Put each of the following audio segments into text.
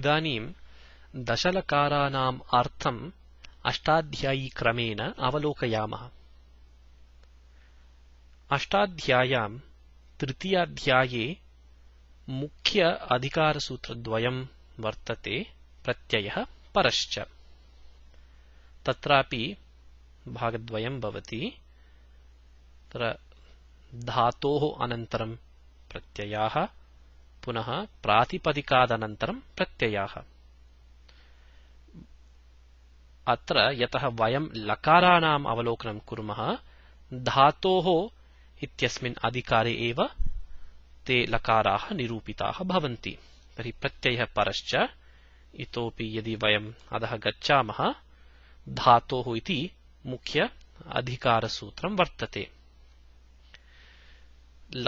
इदानीं दशलकाराणाम् अर्थम् अवलोकयामः तृतीयाध्याये मुख्य अधिकारसूत्रद्वयं वर्तते प्रत्ययः परश्च तत्रापि भागद्वयं भवति धातोः अनन्तरम् प्रत्ययाः पुनः प्रातिपदिकादन प्रत्ययाः अत्र यतः वयं लकाराणाम् अवलोकनं कुर्मः धातोः इत्यस्मिन् अधिकारे एव ते लकाराः निरूपिताः भवन्ति तर्हि प्रत्ययः परश्च इतोपि यदि वयम् अधः गच्छामः धातोः इति मुख्य अधिकारसूत्रं वर्तते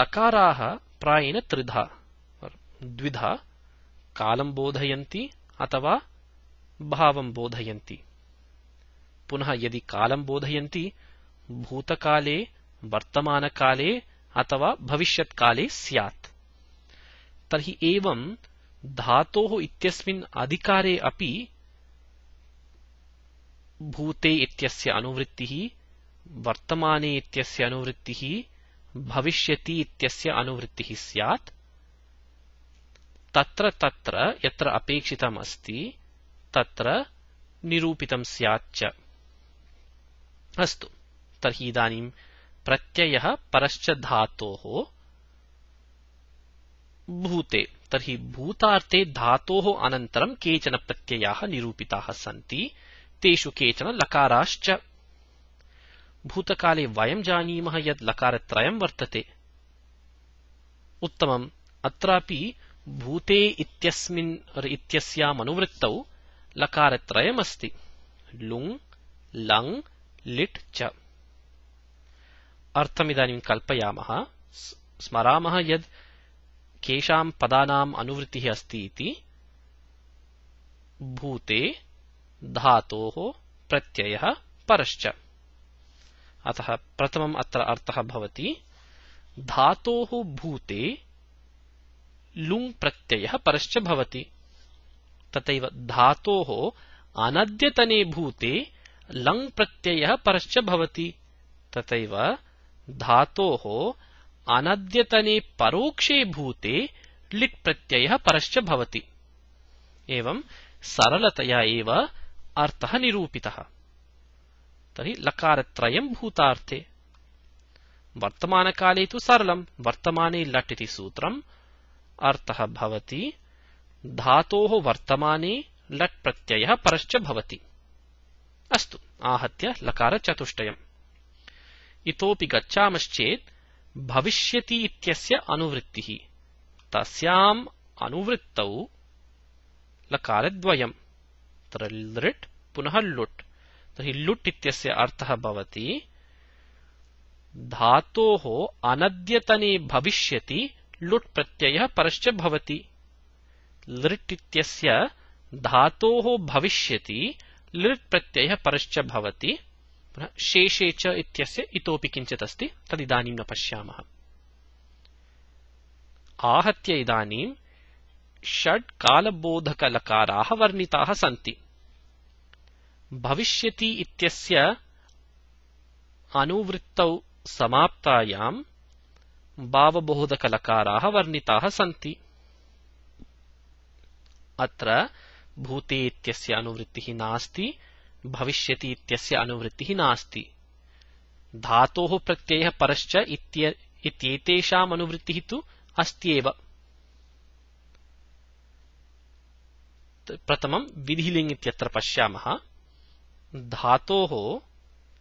लकाराः प्रायेण त्रिधा द्विधा कालं बोधयन्ति अथवा भावं बोधयन्ति पुनः यदि कालं बोधयन्ति भूतकाले वर्तमानकाले अथवा भविष्यत्काले स्यात् तर्हि एवं धातोः इत्यस्मिन् अधिकारे अपि भूते इत्यस्य अनुवृत्तिः वर्तमाने इत्यस्य अनुवृत्तिः भविष्यति इत्यस्य अनुवृत्तिः स्यात् तत्र तत्र यत्र अपेक्षितम् अस्ति तत्र निरूपितं स्याच्च अस्तु तर्हि इदानीं प्रत्ययः परश्च धातोः भूते तर्हि भूतार्थे धातोः अनन्तरं केचन प्रत्ययाः निरूपिताः सन्ति तेषु केचन लकाराश्च भूतकाले वयं जानीमः यत् लकारत्रयं वर्तते उत्तमम् अत्रापि भूते इत्यस्मिन् इत्यस्यामनुवृत्तौ लकारत्रयमस्ति लुङ् लङ् लिट् च अर्थमिदानीं कल्पयामः स्मरामः यद् केषां पदानाम् अनुवृत्तिः अस्ति इति भूते धातोः प्रत्ययः परश्च अतः प्रथमम् अत्र अर्थः भवति धातोः भूते लङ् प्रत्ययः परश्च भवति ततैव धातोः अनद्यतने भूते लङ् प्रत्ययः परश्च भवति ततैव धातोः अनद्यतने परोक्षे भूते लिक् प्रत्ययः परश्च भवति एवम् सरलताया एव अर्थः निरूपितः तर्हि लकारत्रयं भूतारथे वर्तमानकाले तु सरलं वर्तमाने लट्ति इति सूत्रम् अर्थः भवति धातोः वर्तमाने लट् प्रत्ययः परश्च भवति अस्तु आहत्य लकारचतुष्टयम् इतोपि गच्छामश्चेत् भविष्यति इत्यस्य अनुवृत्तिः तस्याम् अनुवृत्तौ लकारद्वयम् तत्र लृट् पुनः लुट् तर्हि लुट् इत्यस्य अर्थः भवति धातोः अनद्यतने भविष्यति लुट् प्रत्यय परश्च भवति लृट् इत्यस्य धातोः भविष्यति लृट् परश्च भवति शेषे च इत्यस्य इतोपि किञ्चित् अस्ति तदिदानीं न पश्यामः आहत्य इदानीं षड् कालबोधकलकाराः वर्णिताः सन्ति भविष्यति इत्यस्य अनुवृत्तौ भावबोधकलकाराः वर्णिताः सन्ति अत्र भूते इत्यस्य अनुवृत्तिः नास्ति भविष्यति इत्यस्य अनुवृत्तिः नास्ति धातोः प्रत्ययः परश्च इत्येतेषाम् अनुवृत्तिः तु अस्त्येव प्रथमं विधिलिङ्ग् इत्यत्र पश्यामः धातोः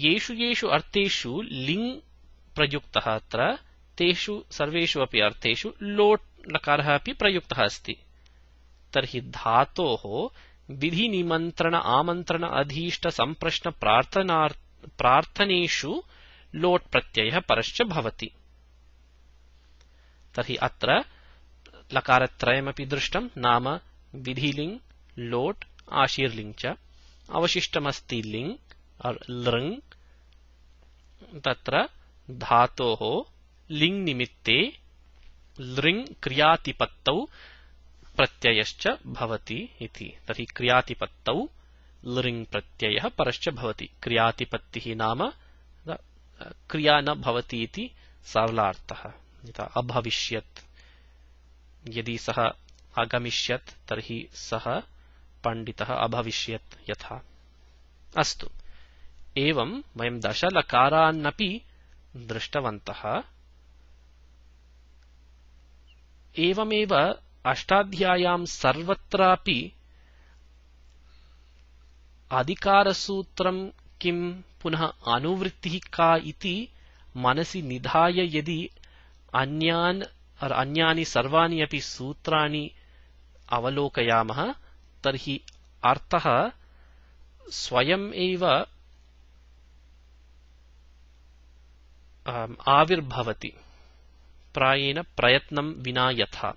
येषु येषु अर्थेषु लिङ् प्रयुक्तः अत्र तेषु सर्वेषु अपि अर्थेषु लोट् लकारः अपि प्रयुक्तः अस्ति तर्हि धातोः विधिनिमन्त्रण आमन्त्रण अधीष्टसम्प्रश्नप्रार्थनार् प्रार्थनेषु लोट् प्रत्ययः परश्च भवति तर्हि अत्र लकारत्रयमपि दृष्टं नाम विधिलिङ् लोट् आशीर्लिङ् च अवशिष्टमस्ति लिङ् और लृंग तत्र धातोः लिङ्निमित्ते लृङ् क्रियातिपत्तौ प्रत्ययश्च भवति इति तर्हि क्रियातिपत्तौ लृङ् प्रत्ययः परश्च भवति क्रियातिपत्तिः नाम क्रिया न भवति इति सरलार्थः यथा अभविष्यत् यदि सः आगमिष्यत् तर्हि सः पण्डितः अभविष्यत् यथा अस्तु एवम् वयम् दशलकारान्नपि दृष्टवन्तः एवमेव अष्टाध्याय्यां सर्वत्रापि अधिकारसूत्रं किं पुनः अनुवृत्तिः का इति मनसि निधाय यदि अन्यान् अन्यानि सर्वाणि अपि सूत्राणि अवलोकयामः तर्हि अर्थः स्वयम् एव आविर्भवति प्रायेण प्रयत्नं विना यथा